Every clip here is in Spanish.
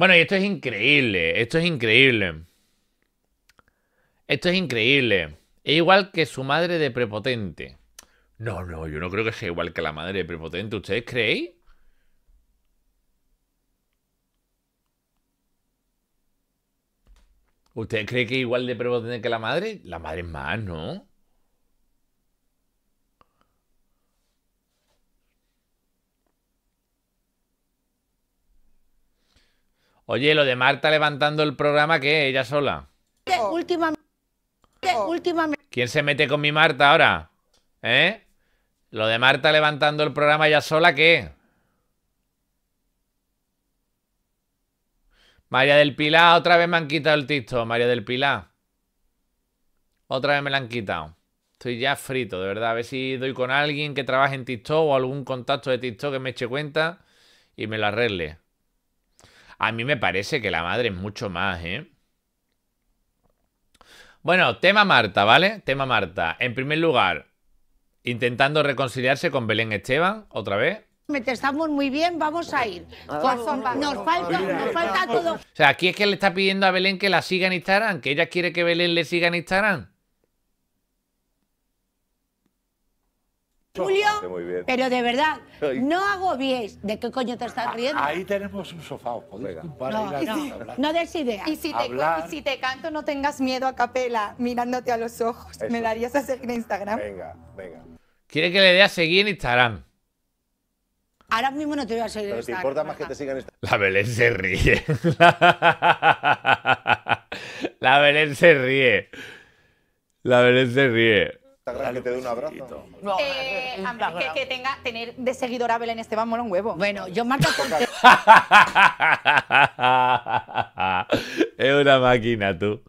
Bueno, y esto es increíble, esto es increíble. Esto es increíble. Es igual que su madre de prepotente. No, no, yo no creo que sea igual que la madre de prepotente. ¿Ustedes creéis? ¿Ustedes creen que es igual de prepotente que la madre? La madre es más, ¿no? Oye, lo de Marta levantando el programa, ¿qué? ¿Ella sola? Oh. Oh. Últimamente, ¿Quién se mete con mi Marta ahora? ¿Eh? Lo de Marta levantando el programa ¿ya sola, ¿qué? María del Pilar, otra vez me han quitado el TikTok, María del Pilar. Otra vez me la han quitado. Estoy ya frito, de verdad. A ver si doy con alguien que trabaje en TikTok o algún contacto de TikTok que me eche cuenta y me lo arregle. A mí me parece que la madre es mucho más, ¿eh? Bueno, tema Marta, ¿vale? Tema Marta. En primer lugar, intentando reconciliarse con Belén Esteban, otra vez. Estamos muy bien, vamos a ir. Ah. Nos falta, nos falta todo. O sea, aquí es que le está pidiendo a Belén que la siga en Instagram, que ella quiere que Belén le siga en Instagram. Julio, pero de verdad, no agobies. ¿De qué coño te estás ah, riendo? Ahí tenemos un sofá, os no, no, no des ideas Y si, te, canto, no tengas miedo a capela, mirándote a los ojos. ¿Me darías a seguir en Instagram? Venga, venga. Quiere que le dé a seguir en Instagram. Ahora mismo no te voy a seguir Pero te importa más que te sigan en Instagram. La Belén se ríe. La Belén se ríe. La Belén se ríe. Instagram que te dé un abrazo. No, eh, que, que, tenga tener de seguidora a Belén Esteban mola un huevo. Bueno, yo marca Es una máquina, tú.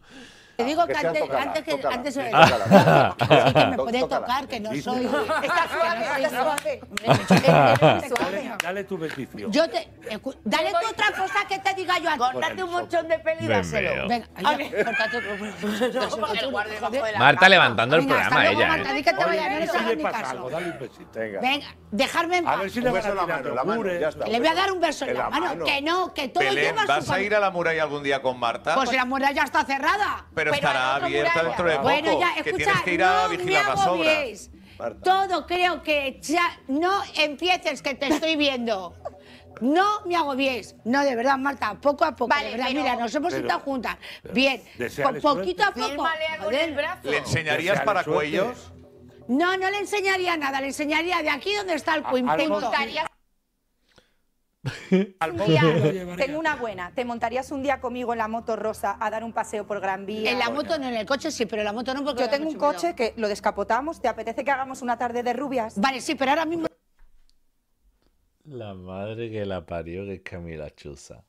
Te digo que, antes, antes que antes, que me puede tocar, que no soy. Está suave, está suave. Dale tu bendición. Yo te, eh, dale tú otra cosa que te diga yo antes. un montón de pelo y dáselo. Venga, Marta levantando el programa, ella. Marta, ¿eh? di que te vaya, no les hagas mi caso. Venga, dejarme en paz. A ver si le vas a la mano, la mano, ya está. Le voy a dar un beso en la mano. Que no, que todo lleva su ¿Vas a ir a la muralla algún día con Marta? Pues, pues la muralla está cerrada estará abierta dentro de poco. Bueno, ya, escucha, no vigilar las Todo creo que ya no empieces que te estoy viendo. No me agobies. No, de verdad, Marta, poco a poco. Vale, mira, nos hemos sentado juntas. Bien, con poquito a poco. ¿Le enseñarías para cuellos? No, no le enseñaría nada, le enseñaría de aquí donde está el cuim tengo una buena. ¿Te montarías un día conmigo en la moto rosa a dar un paseo por Gran Vía? En la moto no, en el coche sí, pero en la moto no porque... Yo tengo un coche que lo descapotamos. ¿Te apetece que hagamos una tarde de rubias? Vale, sí, pero ahora mismo... La madre que la parió que es Camila Chusa.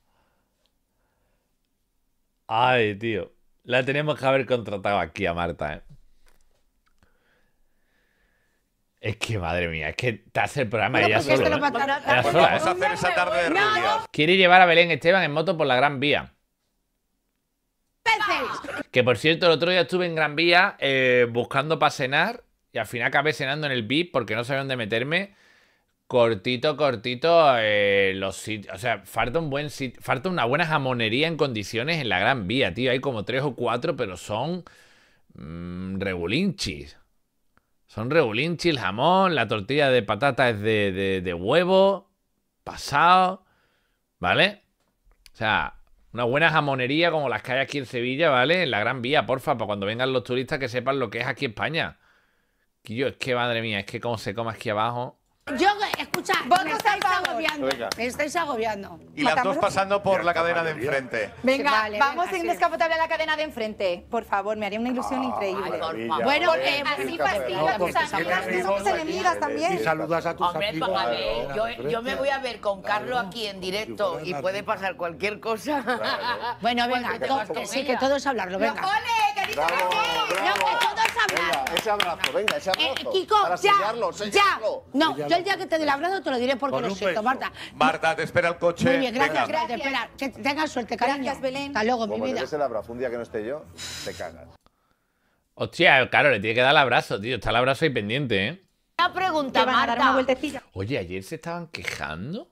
Ay, tío. La tenemos que haber contratado aquí a Marta, ¿eh? Es que madre mía, es que te hace el programa y ya pues ¿eh? hacer esa tarde Quiere llevar a Belén Esteban en moto por la Gran Vía. Que por cierto, el otro día estuve en Gran Vía eh, buscando para cenar y al final acabé cenando en el VIP porque no sabía dónde meterme. Cortito, cortito, eh, los sitios. O sea, falta un buen Falta una buena jamonería en condiciones en la Gran Vía, tío. Hay como tres o cuatro, pero son. Mm, regulinchis. Son regulinchi, el jamón, la tortilla de patata es de, huevo, pasado, ¿vale? O sea, una buena jamonería como las que hay aquí en Sevilla, ¿vale? En la Gran Vía, porfa, para cuando vengan los turistas que sepan lo que es aquí en España. Yo, es que madre mía, es que cómo se come aquí abajo. Yo Vos me estáis agobiando. estáis agobiando. Y las dos pasando por la cadena de enfrente. Venga, vamos venga, a descapotable a la cadena de enfrente. Por favor, me haría una ilusión ah, increíble. bueno, eh, así fastidio a tus amigas, que enemigas también. Y saludas a tus Hombre, amigos. Pues, yo, yo me voy a ver con Carlos aquí en directo y puede pasar cualquier cosa. Bueno, venga, sí, que todos hablarlo, venga. ¡Ole, querido! ¡No, que todos ese abrazo, venga, ese eh, abrazo. Kiko, para ya, sellarlo, ya. No, yo el día que te dé el abrazo te lo diré porque lo siento, Marta. Marta, te espera el coche. Muy bien, gracias, gracias. espera. Que suerte, cariño. Belén. Hasta luego, Como mi vida. un día que no esté yo, te cagas. Hostia, claro, le tiene que dar el abrazo, tío. Está el abrazo ahí pendiente, ¿eh? Una pregunta, Marta. Oye, ayer se estaban quejando.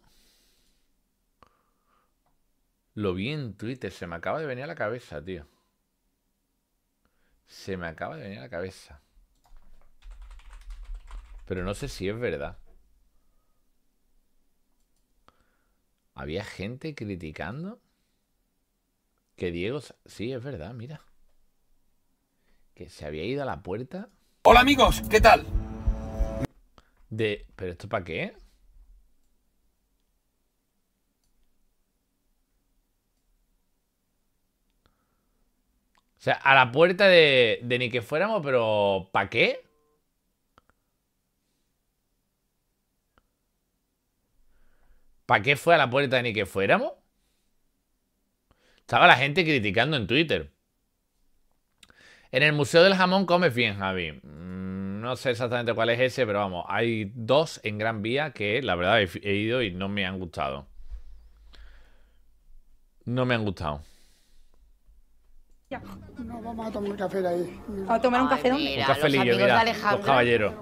Lo vi en Twitter, se me acaba de venir a la cabeza, tío. Se me acaba de venir a la cabeza. Pero no sé si es verdad. Había gente criticando que Diego... Sí, es verdad, mira. Que se había ido a la puerta. Hola amigos, ¿qué tal? De... ¿Pero esto para qué? O sea, a la puerta de, de ni que fuéramos, pero ¿pa' qué? ¿Para qué fue a la puerta de ni que fuéramos? Estaba la gente criticando en Twitter. En el Museo del Jamón comes bien, Javi. Mm, no sé exactamente cuál es ese, pero vamos, hay dos en Gran Vía que la verdad he ido y no me han gustado. No me han gustado. No, vamos a tomar un café ahí. ¿A tomar un café dónde? un café mira, los caballeros.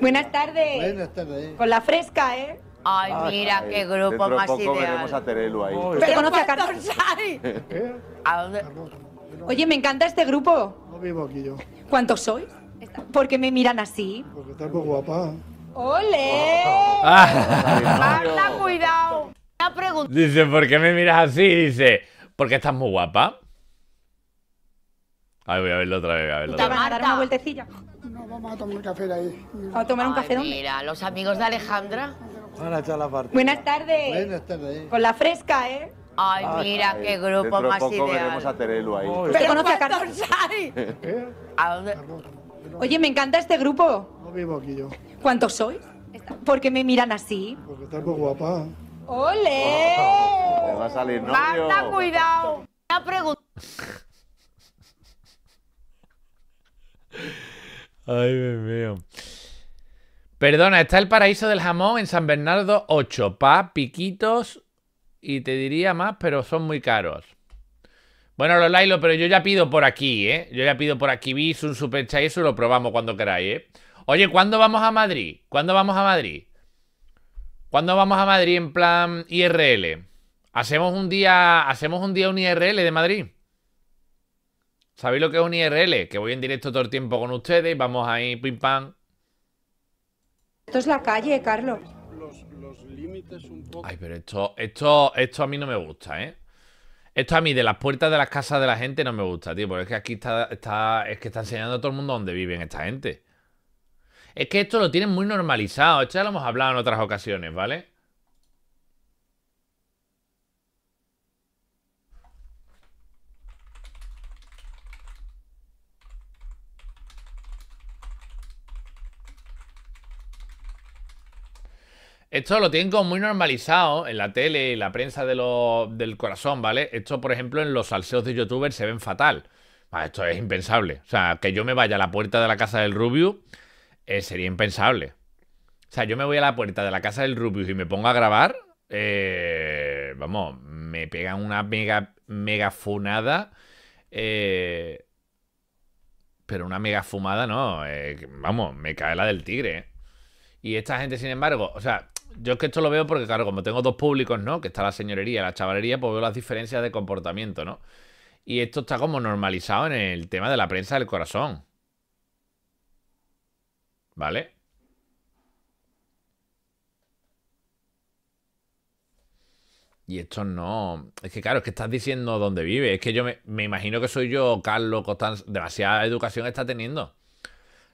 Buenas tardes. Buenas tardes. Con la fresca, ¿eh? Ay, mira, qué grupo más poco ideal. a ahí. Pero conoce a Carlos ¿Eh? ¿A dónde? Oye, me encanta este grupo. aquí yo. ¿Cuántos sois? ¿Por qué me miran así? Porque estás muy guapa. ¡Ole! Ah. Ah. cuidado. Dice, ¿por qué me miras así? Dice, porque estás muy guapa. Ay, voy a verlo otra vez. A verlo otra a dar una vueltecilla? No, vamos a tomar un café ahí. ¿A tomar un café Mira, los amigos de Alejandra. Van a echar la Buenas tardes. Buenas tardes. Con la fresca, ¿eh? Ay, mira, qué grupo más poco ideal. veremos a ahí. ¿Pero conoce a Carlos? ¿Eh? ¿A dónde? Oye, me encanta este grupo. No vivo aquí yo. ¿Cuántos sois? ¿Por qué me miran así? Porque estás muy guapa. ¡Ole! ¡Me va a salir novio. cuidado. Una pregunta. Ay, Dios mío. Perdona, está el paraíso del jamón en San Bernardo 8. Pa, piquitos y te diría más, pero son muy caros. Bueno, lo Lailo, pero yo ya pido por aquí, ¿eh? Yo ya pido por aquí bis, un super y eso lo probamos cuando queráis, ¿eh? Oye, ¿cuándo vamos a Madrid? ¿Cuándo vamos a Madrid? ¿Cuándo vamos a Madrid en plan IRL? ¿Hacemos un día, hacemos un día un IRL de Madrid? ¿Sabéis lo que es un IRL? Que voy en directo todo el tiempo con ustedes y vamos ahí, pim pam. Esto es la calle, Carlos. Los, límites un poco. Ay, pero esto, esto, esto a mí no me gusta, ¿eh? Esto a mí de las puertas de las casas de la gente no me gusta, tío. Porque es que aquí está, es que está enseñando a todo el mundo dónde viven esta gente. Es que esto lo tienen muy normalizado. Esto ya lo hemos hablado en otras ocasiones, ¿vale? Esto lo tienen como muy normalizado en la tele y la prensa del corazón, ¿vale? Esto, por ejemplo, en los salseos de youtubers se ven fatal. Ah, esto es impensable. O sea, que yo me vaya a la puerta de la casa del Rubius eh, sería impensable. O sea, yo me voy a la puerta de la casa del Rubius y me pongo a grabar. Eh, vamos, me pegan una mega, mega eh, pero una mega fumada no. vamos, me cae la del tigre. Y esta gente, sin embargo, o sea, yo es que esto lo veo porque, claro, como tengo dos públicos, ¿no? Que está la señorería y la chavalería, pues veo las diferencias de comportamiento, ¿no? Y esto está como normalizado en el tema de la prensa del corazón. ¿Vale? Y esto no. Es que claro, es que estás diciendo dónde vive. Es que yo me, imagino que soy yo, Carlos, Costanza... Demasiada educación está teniendo.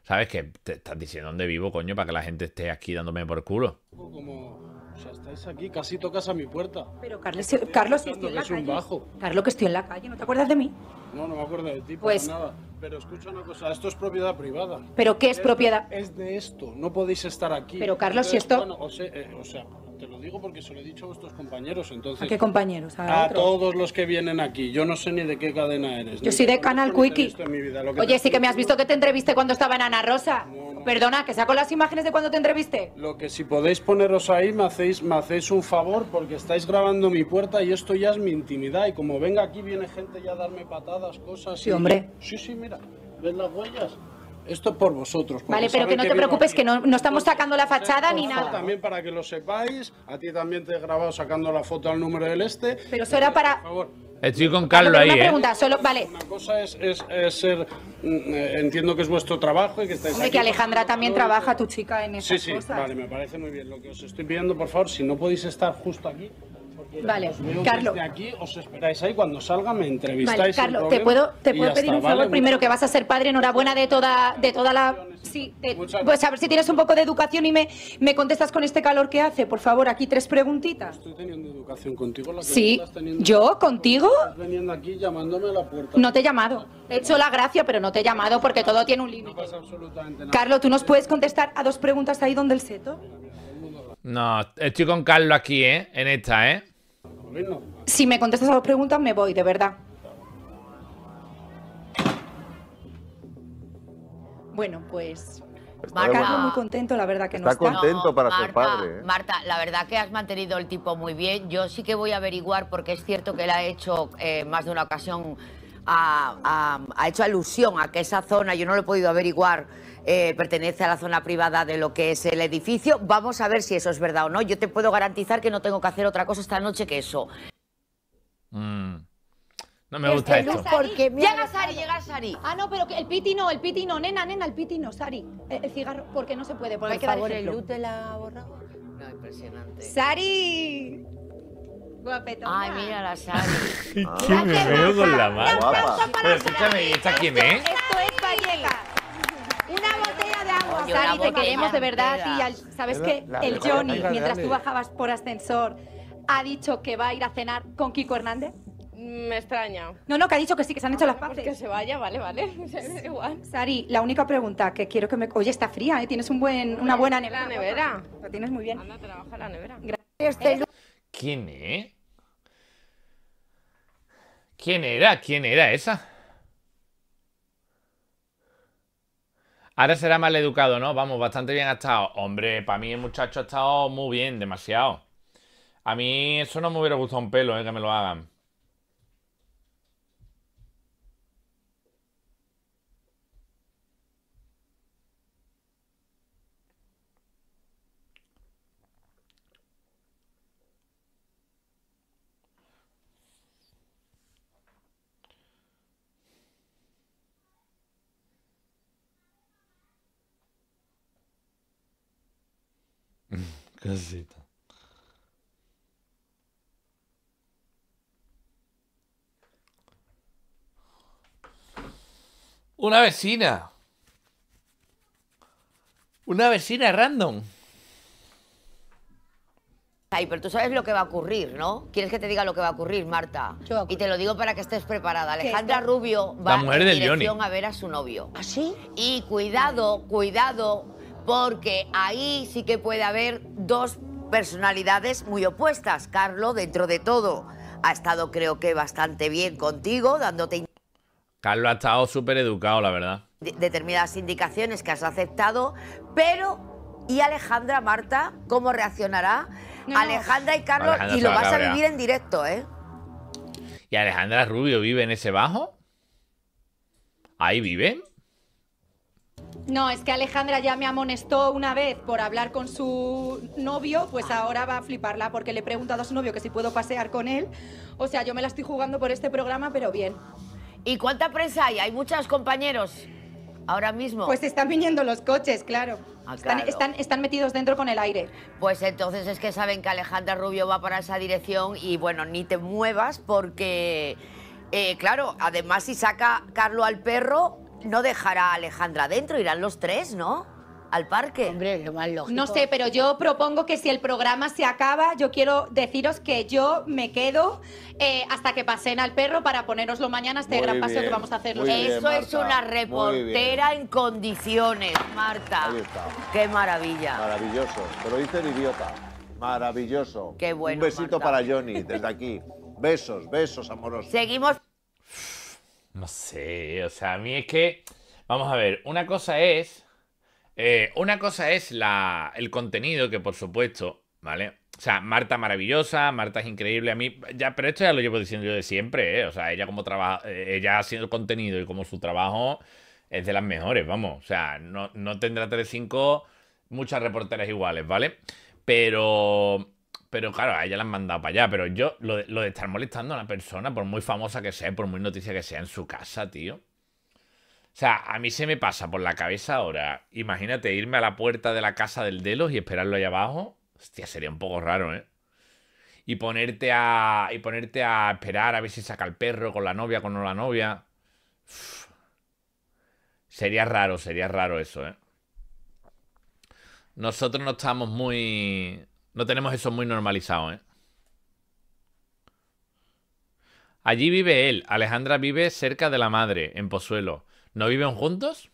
¿Sabes? qué? te estás diciendo dónde vivo, coño, para que la gente esté aquí dándome por culo. Como, o sea, estáis aquí, casi tocas a mi puerta. Pero Carlos, si, Carlos, esto estoy en Bajo. Carlos, que estoy en la calle, ¿no te acuerdas de mí? No, no me acuerdo de ti, pues... nada. Pero escucha una cosa, esto es propiedad privada. ¿Pero qué es propiedad? Es de esto, no podéis estar aquí. Pero Carlos, si esto... o sea eh, te lo digo porque se lo he dicho a vuestros compañeros. Entonces, ¿A qué compañeros? A, todos los que vienen aquí. Yo no sé ni de qué cadena eres. Yo soy de Canal Quickie. Oye, sí que me has visto que te entreviste cuando estaba en Ana Rosa. Perdona, que saco las imágenes de cuando te entreviste Lo que si podéis poneros ahí, me hacéis, un favor porque estáis grabando mi puerta y esto ya es mi intimidad. Y como venga aquí, viene gente ya a darme patadas, cosas. Sí, y... hombre. Sí, sí, mira. ¿Ves las huellas? Esto es por vosotros. Vale, pero que no te preocupes, que no, estamos sacando la fachada ni nada. También para que lo sepáis, a ti también te he grabado sacando la foto al número del este. Pero eso era para... Por favor. Estoy con Carlos ahí. Una ¿eh? pregunta, solo, vale. Una cosa es, ser. Mm, eh, entiendo que es vuestro trabajo y que estáis. Hombre, que Alejandra también trabaja, tu chica, en esas Sí, vale, me parece muy bien. Lo que os estoy pidiendo, por favor, si no podéis estar justo aquí, Vale, Carlos. aquí os esperáis ahí cuando salga me Carlos, te puedo, pedir un favor primero que vas a ser padre, enhorabuena de toda de toda la sí, pues a ver si tienes un poco de educación y me, contestas con este calor que hace, por favor, aquí tres preguntitas. Estoy teniendo educación contigo, Sí, yo contigo. aquí llamándome a la puerta. No te he llamado. He hecho la gracia, pero no te he llamado porque todo tiene un límite. Carlos, tú nos puedes contestar a dos preguntas ahí donde el seto. No, estoy con Carlos aquí, ¿eh? En esta, ¿eh? Si me contestas a dos preguntas, me voy, de verdad. Bueno, pues. Está muy contento, la verdad que no está. contento para Marta, padre. ¿eh? Marta, la verdad que has mantenido el tipo muy bien. Yo sí que voy a averiguar, porque es cierto que él ha hecho eh, más de una ocasión ha, hecho alusión a que esa zona, yo no lo he podido averiguar, eh, pertenece a la zona privada de lo que es el edificio. Vamos a ver si eso es verdad o no. Yo te puedo garantizar que no tengo que hacer otra cosa esta noche que eso. Mm. No me gusta esto. Porque me llega Sari, llega Sari. Ah, no, pero el piti no, el piti no, nena, nena, el piti no, Sari. Eh, el, cigarro, porque no se puede, Por hay que favor, el luz de la borra. No, impresionante. ¡Sari! Guapetón. Ay, mira la sal. ¿Quién me veo con la mano? Pero escúchame, ¿y esta quién es? Esto es Valleca. Una botella de agua, Sari, te queremos de verdad y Sabes que el Johnny, mientras tú bajabas por ascensor, ha dicho que va a ir a cenar con Kiko Hernández. Mm, me extraña. No, no, que ha dicho que sí, que se han hecho las ah, pues paces. que se vaya, vale, vale. Igual. Sari, la única pregunta que quiero que me. Oye, está fría, ¿eh? Tienes un buen, una buena nevera. La nevera. La tienes muy bien. Anda, trabaja la nevera. Gracias. Eh, ¿Quién es? ¿Quién era? ¿Quién era esa? Ahora será mal educado, ¿no? Vamos, bastante bien ha estado. Hombre, para mí el muchacho ha estado muy bien, demasiado. A mí eso no me hubiera gustado un pelo, ¿eh? Que me lo hagan. casita. Una vecina. Una vecina random. Ay, pero tú sabes lo que va a ocurrir, ¿no? ¿Quieres que te diga lo que va a ocurrir, Marta? y te lo digo para que estés preparada. Alejandra Rubio va a en dirección a ver a su novio. ¿Así? ¿Ah, y cuidado, cuidado, porque ahí sí que puede haber dos personalidades muy opuestas. Carlos, dentro de todo, ha estado creo que bastante bien contigo, dándote... Carlos ha estado súper educado, la verdad. determinadas indicaciones que has aceptado, pero... ¿Y Alejandra, Marta, cómo reaccionará? Alejandra y Carlos, y lo vas a vivir en directo, ¿eh? ¿Y Alejandra Rubio vive en ese bajo? ¿Ahí viven? No, es que Alejandra ya me amonestó una vez por hablar con su novio, pues ahora va a fliparla porque le he preguntado a su novio que si puedo pasear con él. O sea, yo me la estoy jugando por este programa, pero bien. ¿Y cuánta prensa hay? Hay muchos compañeros ahora mismo. Pues están viniendo los coches, claro. Ah, están, metidos dentro con el aire. Pues entonces es que saben que Alejandra Rubio va para esa dirección y bueno, ni te muevas porque, eh, claro, además si saca Carlos al perro, no dejará a Alejandra dentro, irán los tres, ¿no? Al parque. Hombre, qué mal, lógico. No sé, pero yo propongo que si el programa se acaba, yo quiero deciros que yo me quedo eh, hasta que pasen al perro para poneroslo mañana este gran paseo que vamos a hacer. Eso es una reportera en condiciones, Marta. Qué maravilla. Maravilloso. Te lo dice el idiota. Maravilloso. Qué bueno. Un besito para Johnny desde aquí. Besos, besos amorosos. Seguimos no sé, o sea, a mí es que. Vamos a ver, una cosa es. Eh, una cosa es la, el contenido, que por supuesto, ¿vale? O sea, Marta maravillosa, Marta es increíble. A mí, ya, pero esto ya lo llevo diciendo yo de siempre, ¿eh? O sea, ella como trabaja, eh, ella haciendo contenido y como su trabajo es de las mejores, vamos. O sea, no, no tendrá 3-5 muchas reporteras iguales, ¿vale? Pero pero claro, a ella la han mandado para allá. Pero yo, lo de, estar molestando a una persona, por muy famosa que sea, por muy noticia que sea en su casa, tío. O sea, a mí se me pasa por la cabeza ahora. Imagínate irme a la puerta de la casa del Delos y esperarlo ahí abajo. Hostia, sería un poco raro, ¿eh? Y ponerte a. Y ponerte a esperar a ver si saca el perro con la novia, con no la novia. Sería raro, sería raro eso, ¿eh? Nosotros no estamos muy. No tenemos eso muy normalizado, ¿eh? Allí vive él. Alejandra vive cerca de la madre, en Pozuelo. ¿No viven juntos?